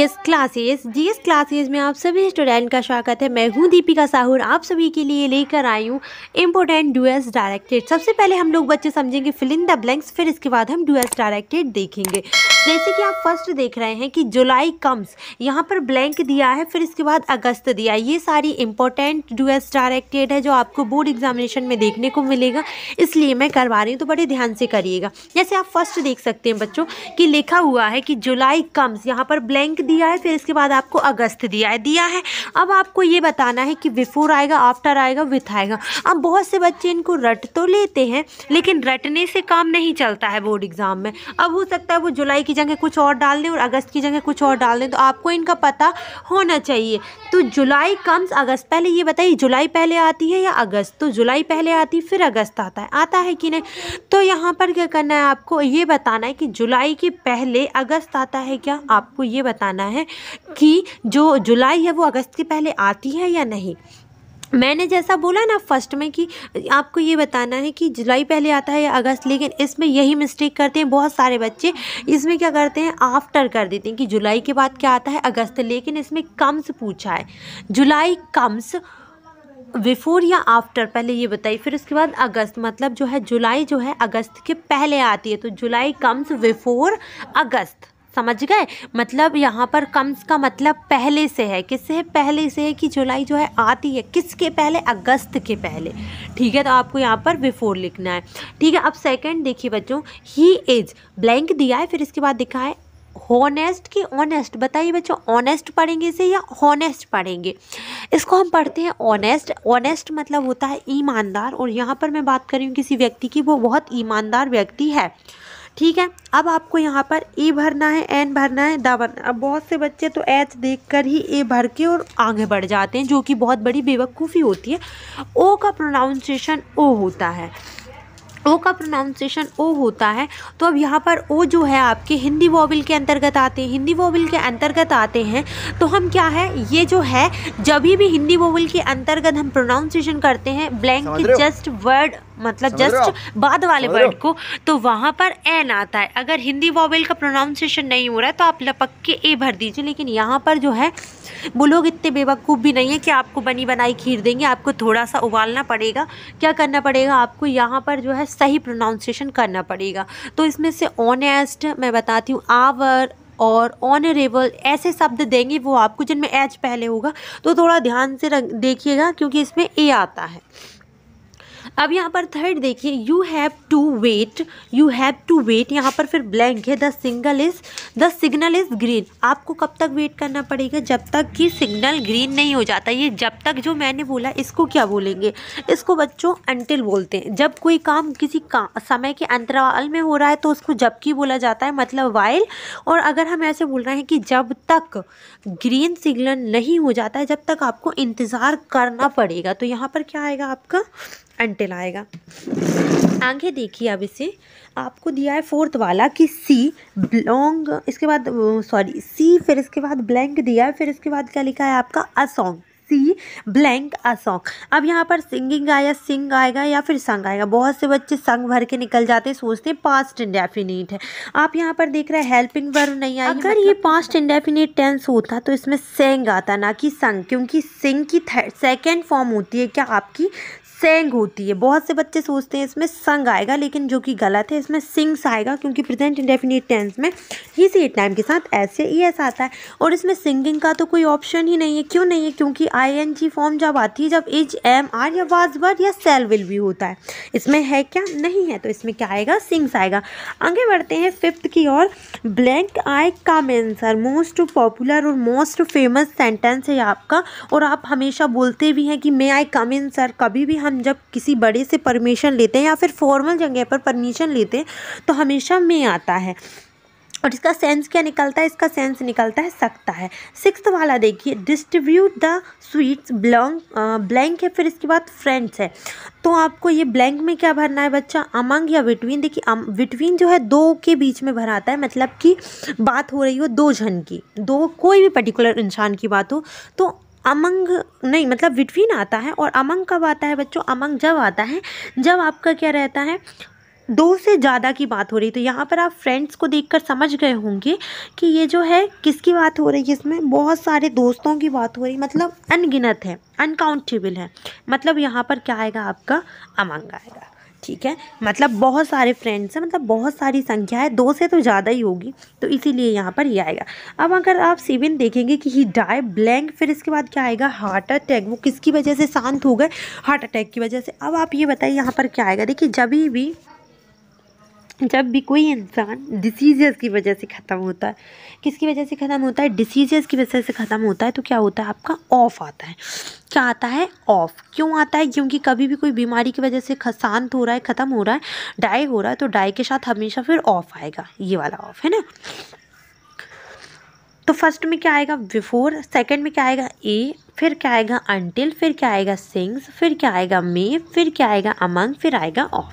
GS classes GS classes में आप सभी स्टूडेंट का स्वागत है मैं हूं दीपिका साहूर आप सभी के लिए लेकर आई हूं इम्पोर्टेंट डूएस डायरेक्टेड सबसे पहले हम लोग बच्चे समझेंगे फिल इन द ब्लैंक्स फिर इसके बाद हम डूएस डायरेक्टेड देखेंगे जैसे कि आप फर्स्ट देख रहे हैं कि जुलाई कम्स यहाँ पर ब्लैंक दिया है फिर इसके बाद अगस्त दिया ये सारी इंपॉर्टेंट ड्यूएस डायरेक्टेड है जो आपको बोर्ड एग्जामिनेशन में देखने को मिलेगा इसलिए मैं करवा रही हूँ तो बड़े ध्यान से करिएगा जैसे आप फर्स्ट देख सकते हैं बच्चों कि लिखा हुआ है कि जुलाई कम्स यहाँ पर ब्लैंक दिया है फिर इसके बाद आपको अगस्त दिया है दिया है अब आपको ये बताना है कि बिफोर आएगा आफ्टर आएगा विथ आएगा अब बहुत से बच्चे इनको रट तो लेते हैं लेकिन रटने से काम नहीं चलता है बोर्ड एग्ज़ाम में अब हो सकता है वो जुलाई की जगह कुछ और डाल दें और अगस्त की जगह कुछ और डाल दें तो आपको इनका पता होना चाहिए तो जुलाई कम्स अगस्त पहले ये बताइए जुलाई पहले आती है या अगस्त तो जुलाई पहले आती फिर अगस्त आता है आता है कि नहीं तो यहाँ पर क्या करना है आपको ये बताना है कि जुलाई के पहले अगस्त आता है क्या आपको ये बताना है कि जो जुलाई है वो अगस्त के पहले आती है या नहीं मैंने जैसा बोला ना फर्स्ट में कि आपको ये बताना है कि जुलाई पहले आता है या अगस्त लेकिन इसमें यही मिस्टेक करते हैं बहुत सारे बच्चे इसमें क्या करते हैं आफ्टर कर देते हैं कि जुलाई के बाद क्या आता है अगस्त लेकिन इसमें कम्स पूछा है जुलाई कम्स बिफोर या आफ्टर पहले ये बताइए फिर उसके बाद अगस्त मतलब जो है जुलाई जो है अगस्त के पहले आती है तो जुलाई कम्स बिफोर अगस्त समझ गए मतलब यहाँ पर कम्स का मतलब पहले से है किससे पहले से है कि जुलाई जो है आती है किसके पहले अगस्त के पहले ठीक है तो आपको यहाँ पर बिफोर लिखना है ठीक है अब सेकंड देखिए बच्चों ही इज ब्लैंक दिया है फिर इसके बाद दिखा है होनेस्ट कि ऑनेस्ट बताइए बच्चों ऑनेस्ट पढ़ेंगे इसे या होनेस्ट पढ़ेंगे इसको हम पढ़ते हैं ऑनेस्ट ऑनेस्ट मतलब होता है ईमानदार और यहाँ पर मैं बात कर रही हूँ किसी व्यक्ति की वो बहुत ईमानदार व्यक्ति है ठीक है अब आपको यहाँ पर ए भरना है एन भरना है दा भरना अब बहुत से बच्चे तो एच देखकर ही ए भर के और आगे बढ़ जाते हैं जो कि बहुत बड़ी बेवकूफ़ी होती है ओ का प्रोनाउंसिएशन ओ होता है ओ का प्रोनाउंसिएशन ओ होता है तो अब यहाँ पर ओ जो है आपके हिंदी वॉबिल के अंतर्गत आते हैं हिंदी वॉबिल के अंतर्गत आते हैं तो हम क्या है ये जो है जब भी हिंदी वॉबिल के अंतर्गत हम प्रोनाउंसिएशन करते हैं ब्लैंक जस्ट वर्ड मतलब जस्ट बाद वाले वर्ड को तो वहाँ पर एन आता है अगर हिंदी वॉवेल का प्रोनाउंसिएशन नहीं हो रहा है तो आप लपक के ए भर दीजिए लेकिन यहाँ पर जो है वो लोग इतने बेवकूफ़ भी नहीं है कि आपको बनी बनाई खीर देंगे आपको थोड़ा सा उबालना पड़ेगा क्या करना पड़ेगा आपको यहाँ पर जो है सही प्रोनाउंसिएशन करना पड़ेगा तो इसमें से ऑनेस्ट मैं बताती हूँ आवर और ऑनरेबल ऐसे शब्द देंगे वो आपको जिनमें एच पहले होगा तो थोड़ा ध्यान से देखिएगा क्योंकि इसमें ए आता है अब यहाँ पर थर्ड देखिए you have to wait you have to wait यहाँ पर फिर ब्लैंक है the single is the signal is green आपको कब तक वेट करना पड़ेगा जब तक कि सिग्नल ग्रीन नहीं हो जाता ये जब तक जो मैंने बोला इसको क्या बोलेंगे इसको बच्चों अंटिल बोलते हैं जब कोई काम किसी का समय के अंतराल में हो रहा है तो उसको जबकि बोला जाता है मतलब वाइल और अगर हम ऐसे बोल रहे हैं कि जब तक ग्रीन सिग्नल नहीं हो जाता है जब तक आपको इंतज़ार करना पड़ेगा तो यहाँ पर क्या आएगा आपका एंटिल आएगा आगे देखिए अब इसे आपको दिया है फोर्थ वाला कि सी ब्लोंग इसके बाद सॉरी सी फिर इसके बाद ब्लैंक दिया है फिर इसके बाद क्या लिखा है आपका a song C blank a song अब यहाँ पर सिंगिंग आया सिंग आएगा या फिर संग आएगा बहुत से बच्चे संग भर के निकल जाते हैं सोचते हैं पास्ट इंडेफिनेट है आप यहाँ पर देख रहे हैं हेल्पिंग वर्ब नहीं आई अगर मतलब ये पास्ट इंडेफिनेट टेंस होता तो इसमें सेंग आता ना कि संग क्योंकि सिंग की सेकेंड फॉर्म होती है क्या आपकी सेंग होती है बहुत से बच्चे सोचते हैं इसमें संग आएगा लेकिन जो कि गलत है इसमें सिंग्स आएगा क्योंकि प्रेजेंट इंडेफिनिट टेंस में ही सी टाइम के साथ ऐसे ई एस आता है और इसमें सिंगिंग का तो कोई ऑप्शन ही नहीं है क्यों नहीं है क्योंकि आई एन जी फॉर्म जब आती है जब इज एम आर या वाजवर या सेल विल भी होता है इसमें है क्या नहीं है तो इसमें क्या आएगा सिंग्स आएगा आगे बढ़ते हैं फिफ्थ की और blank I come answer most popular और मोस्ट फेमस सेंटेंस है आपका और आप हमेशा बोलते भी हैं कि मे आई कम इन सर कभी भी हम हम जब किसी बड़े से परमिशन लेते हैं या फिर फॉर्मल जगह पर परमिशन लेते हैं तो हमेशा में आता है और इसका सेंस क्या निकलता है इसका सेंस निकलता है सकता है सिक्स वाला देखिए distribute the sweets belong blank है फिर इसके बाद फ्रेंड्स है तो आपको ये ब्लैंक में क्या भरना है बच्चा अमंग या बिटवीन देखिए बिटवीन जो है दो के बीच में भराता है मतलब कि बात हो रही हो दो जन की दो कोई भी पर्टिकुलर इंसान की बात हो तो अमंग नहीं मतलब बिटवीन आता है और अमंग कब आता है बच्चों अमंग जब आता है जब आपका क्या रहता है दो से ज़्यादा की बात हो रही तो यहाँ पर आप फ्रेंड्स को देखकर समझ गए होंगे कि ये जो है किसकी बात हो रही है इसमें बहुत सारे दोस्तों की बात हो रही मतलब अनगिनत है अनकाउंटेबल है मतलब यहाँ पर क्या आएगा आपका अमंग आएगा ठीक है मतलब बहुत सारे फ्रेंड्स हैं मतलब बहुत सारी संख्या है दो से तो ज़्यादा ही होगी तो इसीलिए यहाँ पर ये यह आएगा अब अगर आप सेवन देखेंगे कि ही डाई ब्लैंक फिर इसके बाद क्या आएगा हार्ट अटैक वो किसकी वजह से शांत हो गए हार्ट अटैक की वजह से अब आप ये बताइए यहाँ पर क्या आएगा देखिए जब भी जब भी कोई इंसान डिसीजेस की वजह से ख़त्म होता है किसकी वजह से ख़त्म होता है डिसीजेस की वजह से ख़त्म होता है तो क्या होता है आपका ऑफ़ आता है क्या आता है ऑफ़ क्यों आता है क्योंकि कभी भी कोई बीमारी की वजह से शांत हो रहा है ख़त्म हो रहा है डाई हो रहा है तो डाई के साथ हमेशा फिर ऑफ़ आएगा ये वाला ऑफ़ है ना तो फर्स्ट में क्या आएगा बिफोर सेकंड में क्या आएगा ए फिर क्या आएगा अंटिल फिर क्या आएगा सिंग्स फिर क्या आएगा मे फिर क्या आएगा अमंग फिर आएगा ऑफ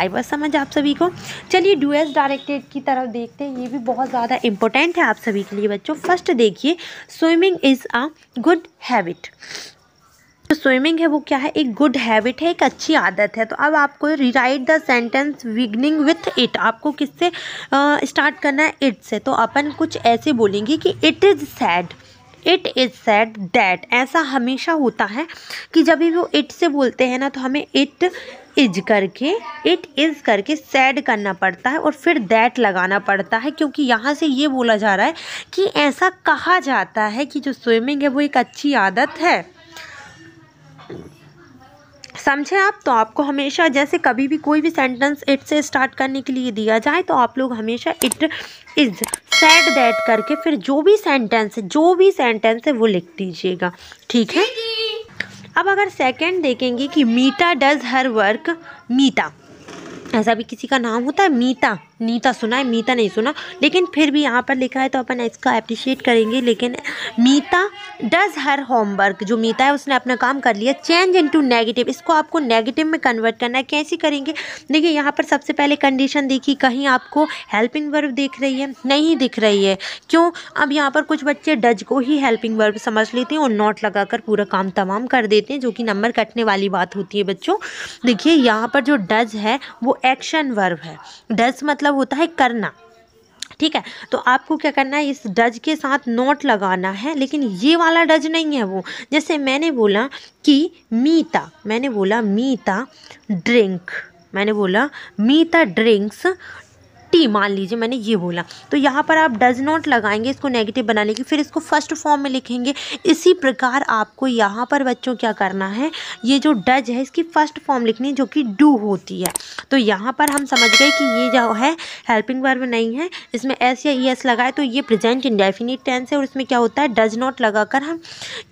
आई बस समझ आप सभी को चलिए ड्यूएस डायरेक्टेड की तरफ देखते हैं ये भी बहुत ज़्यादा इंपॉर्टेंट है आप सभी के लिए बच्चों फर्स्ट देखिए swimming is a good habit तो स्विमिंग है वो क्या है एक गुड हैबिट है एक अच्छी आदत है तो अब आपको rewrite the sentence beginning with it आपको किससे स्टार्ट करना है इट से तो अपन कुछ ऐसे बोलेंगे कि it is said it is said that ऐसा हमेशा होता है कि जब भी वो इट से बोलते हैं ना तो हमें इट इज करके इट इज़ करके सैड करना पड़ता है और फिर दैट लगाना पड़ता है क्योंकि यहाँ से ये बोला जा रहा है कि ऐसा कहा जाता है कि जो स्विमिंग है वो एक अच्छी आदत है समझे आप तो आपको हमेशा जैसे कभी भी कोई भी सेंटेंस इट से स्टार्ट करने के लिए दिया जाए तो आप लोग हमेशा इट इज़ सेड दैट करके फिर जो भी सेंटेंस है जो भी सेंटेंस है वो लिख दीजिएगा ठीक है अब अगर सेकंड देखेंगे कि मीता डज हर वर्क मीता ऐसा भी किसी का नाम होता है मीता नीता सुना है मीता नहीं सुना लेकिन फिर भी यहाँ पर लिखा है तो अपन इसका अप्रिशिएट करेंगे लेकिन मीता डज हर होमवर्क जो मीता है उसने अपना काम कर लिया चेंज इनटू नेगेटिव इसको आपको नेगेटिव में कन्वर्ट करना है कैसे करेंगे देखिए यहाँ पर सबसे पहले कंडीशन देखी कहीं आपको हेल्पिंग वर्ब दिख रही है नहीं दिख रही है क्यों अब यहाँ पर कुछ बच्चे डज को ही हेल्पिंग वर्ब समझ लेते हैं और नोट लगा पूरा काम तमाम कर देते हैं जो कि नंबर कटने वाली बात होती है बच्चों देखिए यहाँ पर जो डज है वो एक्शन वर्ब है डज मतलब मतलब होता है करना ठीक है तो आपको क्या करना है इस डज के साथ नोट लगाना है लेकिन ये वाला डज नहीं है वो जैसे मैंने बोला कि मीता मैंने बोला मीता ड्रिंक मैंने बोला मीता ड्रिंक्स टी मान लीजिए मैंने ये बोला तो यहाँ पर आप डज नॉट लगाएंगे इसको नेगेटिव बनाने की फिर इसको फर्स्ट फॉर्म में लिखेंगे इसी प्रकार आपको यहाँ पर बच्चों क्या करना है ये जो डज है इसकी फर्स्ट फॉर्म लिखनी जो कि डू होती है तो यहाँ पर हम समझ गए कि ये जो है हेल्पिंग वर्ब नहीं है इसमें एस या ई एस लगाए तो ये प्रेजेंट इंडेफिनिट टेंस है और इसमें क्या होता है डज नॉट कर हम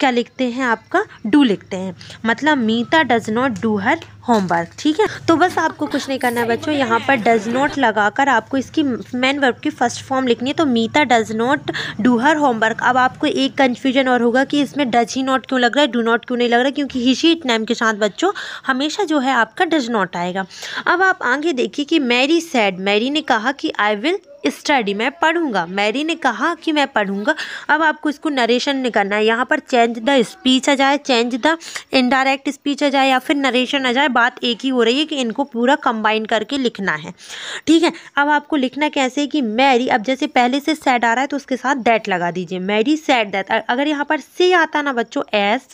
क्या लिखते हैं आपका डू लिखते हैं मतलब Meeta does not do her homework ठीक है तो बस आपको कुछ नहीं करना है बच्चों यहाँ पर डज नॉट लगाकर आप आपको इसकी मैन वर्ब की फर्स्ट फॉर्म लिखनी है तो Meeta does not do her homework अब आपको एक कन्फ्यूजन और होगा कि इसमें डज ही नॉट क्यों लग रहा है डू नॉट क्यों नहीं लग रहा है क्योंकि ही शी इट नैम के साथ बच्चों हमेशा जो है आपका डज नॉट आएगा अब आप आगे देखिए कि मैरी सैड मैरी ने कहा कि आई विल स्टडी मैं पढ़ूंगा मैरी ने कहा कि मैं पढ़ूंगा अब आपको इसको नरेशन नहीं करना है यहाँ पर चेंज द स्पीच आ जाए चेंज द इनडायरेक्ट स्पीच आ जाए या फिर नरेशन आ जाए बात एक ही हो रही है कि इनको पूरा कंबाइन करके लिखना है ठीक है अब आपको लिखना कैसे है कि मैरी अब जैसे पहले से सैड आ रहा है तो उसके साथ दैट लगा दीजिए मैरी सैड दैट अगर यहाँ पर से आता ना बच्चों एस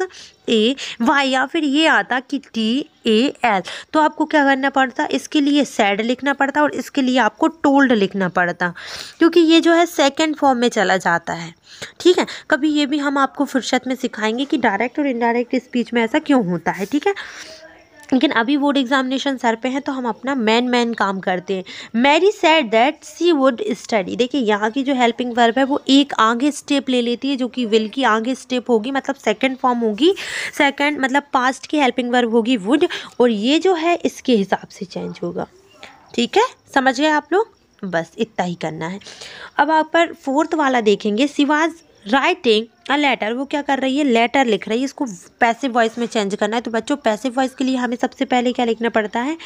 ए वाई या फिर ये आता कि टी ए एल तो आपको क्या करना पड़ता इसके लिए सैड लिखना पड़ता और इसके लिए आपको टोल्ड लिखना पड़ता क्योंकि ये जो है सेकेंड फॉर्म में चला जाता है ठीक है कभी ये भी हम आपको फुर्सत में सिखाएंगे कि डायरेक्ट और इनडायरेक्ट स्पीच में ऐसा क्यों होता है ठीक है लेकिन अभी बोर्ड एग्जामिनेशन सर पे हैं तो हम अपना मैन मैन काम करते हैं Mary said that she would study देखिए यहाँ की जो हेल्पिंग वर्ब है वो एक आगे स्टेप ले लेती है जो कि विल की आगे स्टेप होगी मतलब सेकंड फॉर्म होगी सेकंड मतलब पास्ट की हेल्पिंग वर्ब होगी वुड और ये जो है इसके हिसाब से चेंज होगा ठीक है समझ गए आप लोग बस इतना ही करना है अब आप पर फोर्थ वाला देखेंगे सिवाज राइटिंग अ लेटर वो क्या कर रही है लेटर लिख रही है इसको पैसिव वॉइस में चेंज करना है तो बच्चों पैसिव वॉइस के लिए हमें सबसे पहले क्या लिखना पड़ता है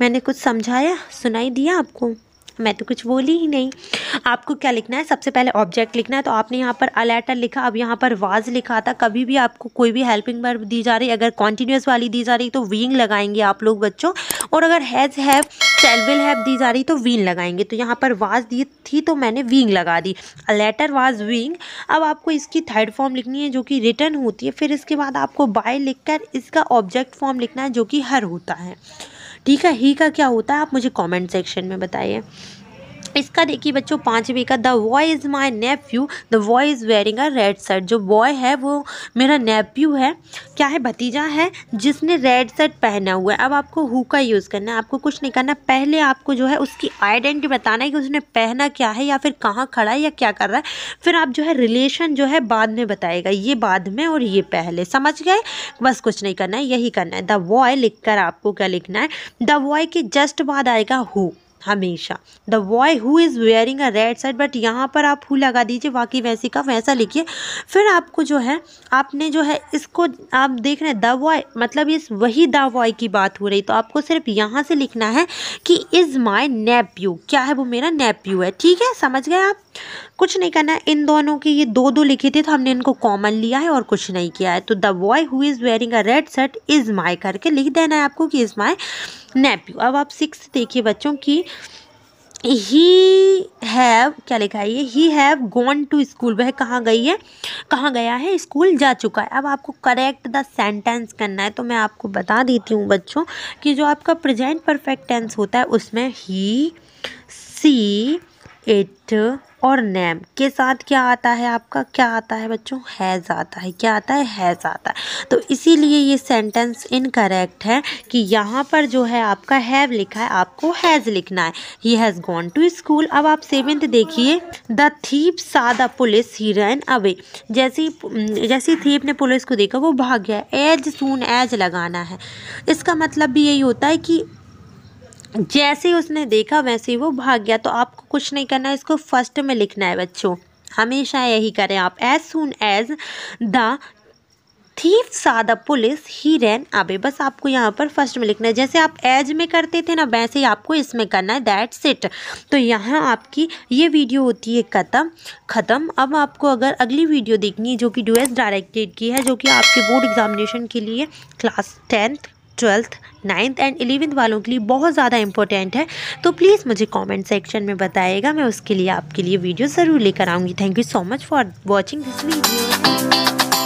मैंने कुछ समझाया सुनाई दिया आपको मैं तो कुछ बोली ही नहीं आपको क्या लिखना है सबसे पहले ऑब्जेक्ट लिखना है तो आपने यहाँ पर अ लेटर लिखा अब यहाँ पर वाज लिखा था कभी भी आपको कोई भी हेल्पिंग वर्ब दी जा रही है अगर कॉन्टीन्यूस वाली दी जा रही तो विंग लगाएंगे आप लोग बच्चों और अगर हैज़ हैव विल हैप दी जा रही तो विंग लगाएंगे तो यहाँ पर वाज दी थी तो मैंने विंग लगा दी अ लेटर वाज विंग अब आपको इसकी थर्ड फॉर्म लिखनी है जो कि रिटर्न होती है फिर इसके बाद आपको बाय लिखकर इसका ऑब्जेक्ट फॉर्म लिखना है जो कि हर होता है ठीक है ही का क्या होता है आप मुझे कॉमेंट सेक्शन में बताइए इसका देखिए बच्चों पाँचवीं का the boy is my nephew the boy is wearing a red shirt जो बॉय है वो मेरा नेफ्यू है क्या है भतीजा है जिसने रेड शर्ट पहना हुआ है अब आपको हु का यूज़ करना है आपको कुछ नहीं करना पहले आपको जो है उसकी आइडेंटिटी बताना है कि उसने पहना क्या है या फिर कहाँ खड़ा है या क्या कर रहा है फिर आप जो है रिलेशन जो है बाद में बताएगा ये बाद में और ये पहले समझ गए बस कुछ नहीं करना है यही करना है द बॉय लिख कर आपको क्या लिखना है द बॉय के जस्ट बाद आएगा हु हमेशा the boy who is wearing a red shirt but यहाँ पर आप हु लगा दीजिए वाकई वैसी का वैसा लिखिए फिर आपको जो है आपने जो है इसको आप देख रहे हैं द बॉय मतलब इस वही द बॉय की बात हो रही तो आपको सिर्फ यहाँ से लिखना है कि इज़ माई नेप्यू क्या है वो मेरा नेप्यू है ठीक है समझ गए आप कुछ नहीं करना है इन दोनों की ये दो दो लिखे थे तो हमने इनको कॉमन लिया है और कुछ नहीं किया है तो the boy who is wearing a red shirt is my करके लिख देना है आपको कि इज़ माई नेप्यू अब आप सिक्स देखिए बच्चों की ही हैव क्या लिखा है ये he have gone to school वह कहाँ गई है कहाँ गया है स्कूल जा चुका है अब आपको करेक्ट द सेंटेंस करना है तो मैं आपको बता देती हूँ बच्चों कि जो आपका प्रेजेंट परफेक्ट टेंस होता है उसमें ही सी इट और नैम के साथ क्या आता है आपका क्या आता है बच्चों हैज़ आता है क्या आता है हैज़ आता है तो इसीलिए ये सेंटेंस इनकरेक्ट है कि यहाँ पर जो है आपका हैव लिखा है आपको हैज़ लिखना है he has gone to school अब आप सेवेंथ देखिए the thief saw the police he ran away जैसी जैसी थीप ने पुलिस को देखा वो भाग गया एज सून एज लगाना है इसका मतलब भी यही होता है कि जैसे ही उसने देखा वैसे ही वो भाग गया तो आपको कुछ नहीं करना है इसको फर्स्ट में लिखना है बच्चों हमेशा यही करें आप as soon as the thief saw the police he ran away बस आपको यहाँ पर फर्स्ट में लिखना है जैसे आप एज में करते थे ना वैसे ही आपको इसमें करना है दैट सेट तो यहाँ आपकी ये वीडियो होती है ख़त्म ख़त्म अब आपको अगर अगली वीडियो देखनी है जो कि डू एस डायरेक्टेड की है जो कि आपके बोर्ड एग्जामिनेशन के लिए class tenth twelfth ninth and eleventh वालों के लिए बहुत ज़्यादा इंपॉर्टेंट है तो प्लीज़ मुझे कमेंट सेक्शन में बताएगा मैं उसके लिए आपके लिए वीडियो ज़रूर लेकर आऊँगी thank you so much for watching this video